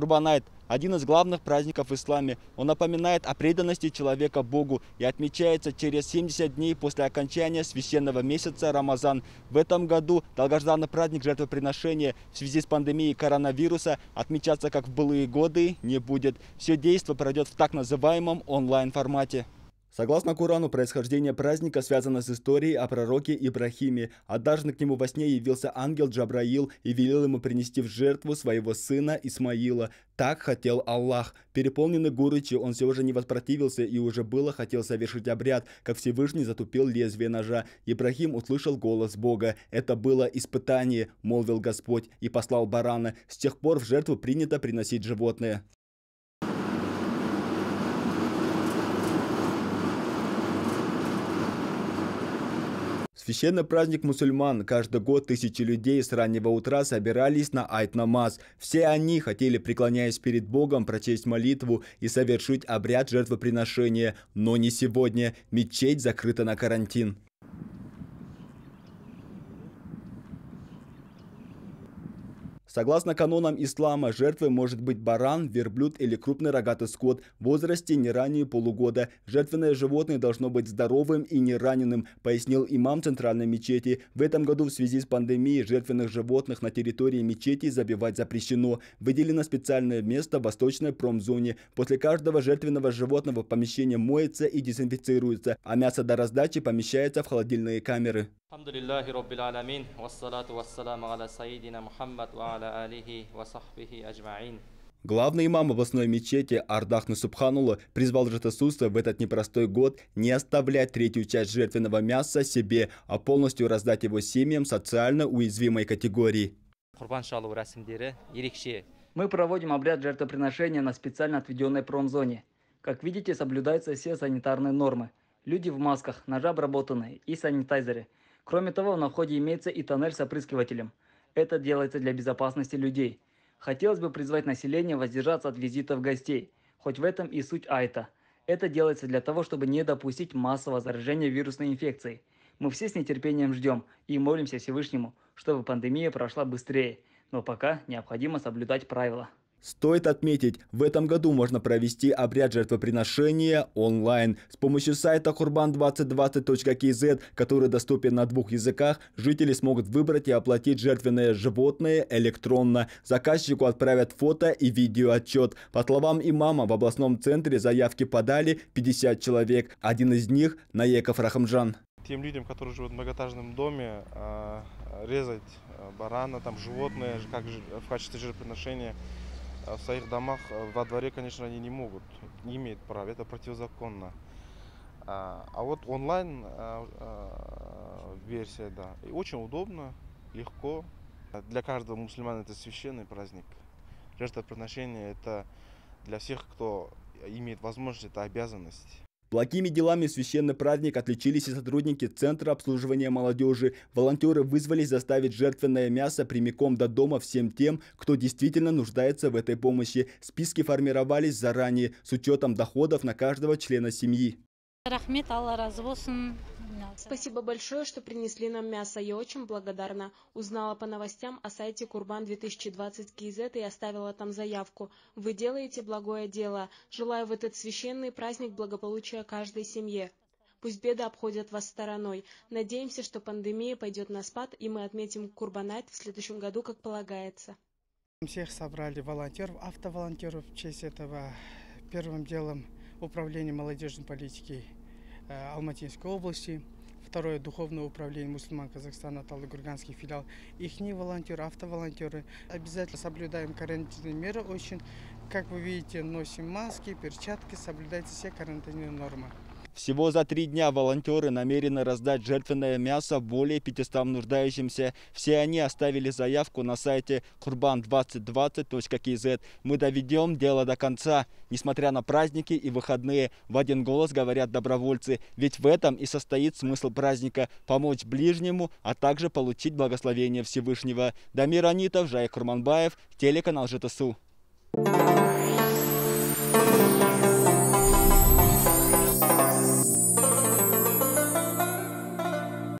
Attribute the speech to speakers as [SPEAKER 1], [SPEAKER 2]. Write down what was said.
[SPEAKER 1] Курбанайт – один из главных праздников в исламе. Он напоминает о преданности человека Богу и отмечается через 70 дней после окончания священного месяца Рамазан. В этом году долгожданный праздник жертвоприношения в связи с пандемией коронавируса отмечаться как в былые годы не будет. Все действие пройдет в так называемом онлайн-формате. Согласно Корану, происхождение праздника связано с историей о пророке Ибрахиме. Однажды к нему во сне явился ангел Джабраил и велел ему принести в жертву своего сына Исмаила. Так хотел Аллах. Переполненный Гурычи, он все же не воспротивился и уже было хотел совершить обряд, как Всевышний затупил лезвие ножа. Ибрахим услышал голос Бога. «Это было испытание», — молвил Господь, и послал барана. С тех пор в жертву принято приносить животное. Священный праздник мусульман. Каждый год тысячи людей с раннего утра собирались на айт-намаз. Все они хотели, преклоняясь перед Богом, прочесть молитву и совершить обряд жертвоприношения. Но не сегодня. Мечеть закрыта на карантин. Согласно канонам ислама, жертвой может быть баран, верблюд или крупный рогатый скот в возрасте не ранее полугода. Жертвенное животное должно быть здоровым и не раненым, пояснил имам центральной мечети. В этом году в связи с пандемией жертвенных животных на территории мечети забивать запрещено. Выделено специальное место в восточной промзоне. После каждого жертвенного животного помещение моется и дезинфицируется, а мясо до раздачи помещается в холодильные камеры. الحمد لله رب العالمين والصلاة والسلام على سيدنا محمد وعلى آله وصحبه أجمعين Главный имам областной мечети Ардах Насубханула призвал жертвосудство в этот непростой год не оставлять третью часть жертвенного мяса себе, а полностью раздать его семьям социально уязвимой категории. Мы проводим обряд жертвоприношения на специально отведенной промзоне. Как видите, соблюдаются все санитарные нормы. Люди в масках, ножи обработанные и санитайзеры – Кроме того, на входе имеется и тоннель с опрыскивателем. Это делается для безопасности людей. Хотелось бы призвать население воздержаться от визитов гостей, хоть в этом и суть Айта. Это делается для того, чтобы не допустить массового заражения вирусной инфекцией. Мы все с нетерпением ждем и молимся Всевышнему, чтобы пандемия прошла быстрее, но пока необходимо соблюдать правила. Стоит отметить, в этом году можно провести обряд жертвоприношения онлайн. С помощью сайта kurban2020.kz, который доступен на двух языках, жители смогут выбрать и оплатить жертвенное животное электронно. Заказчику отправят фото и видеоотчет. По словам имама, в областном центре заявки подали 50 человек. Один из них – Наеков Рахамжан. Тем людям, которые живут в многоэтажном доме, а, резать а, барана, там животное, как в качестве жертвоприношения – а в своих домах э, во дворе, конечно, они не могут, не имеют права, это противозаконно. А, а вот онлайн э, э, версия, да, и очень удобно, легко. Для каждого мусульмана это священный праздник. Жертвоприношение это для всех, кто имеет возможность, это обязанность. Благими делами в священный праздник отличились и сотрудники Центра обслуживания молодежи. Волонтеры вызвались заставить жертвенное мясо прямиком до дома всем тем, кто действительно нуждается в этой помощи. Списки формировались заранее с учетом доходов на каждого члена семьи. Спасибо большое, что принесли нам мясо. Я очень благодарна. Узнала по новостям о сайте Курбан 2020 КИЗ и оставила там заявку. Вы делаете благое дело. Желаю в этот священный праздник благополучия каждой семье. Пусть беды обходят вас стороной. Надеемся, что пандемия пойдет на спад, и мы отметим Курбанайт в следующем году, как полагается. Всех собрали волонтеров, автоволонтеров в честь этого. Первым делом управление молодежной политики Э, Алматинской области, второе духовное управление мусульман Казахстана, Талдыкурганский филиал, их не волонтеры, автоволонтеры. Обязательно соблюдаем карантинные меры очень. Как вы видите, носим маски, перчатки, соблюдайте все карантинные нормы. Всего за три дня волонтеры намерены раздать жертвенное мясо более 500 нуждающимся. Все они оставили заявку на сайте kurban2020.kz. Мы доведем дело до конца. Несмотря на праздники и выходные, в один голос говорят добровольцы. Ведь в этом и состоит смысл праздника – помочь ближнему, а также получить благословение Всевышнего. Дамир Анитов, Жай Курманбаев, телеканал ЖТСУ. Thank you.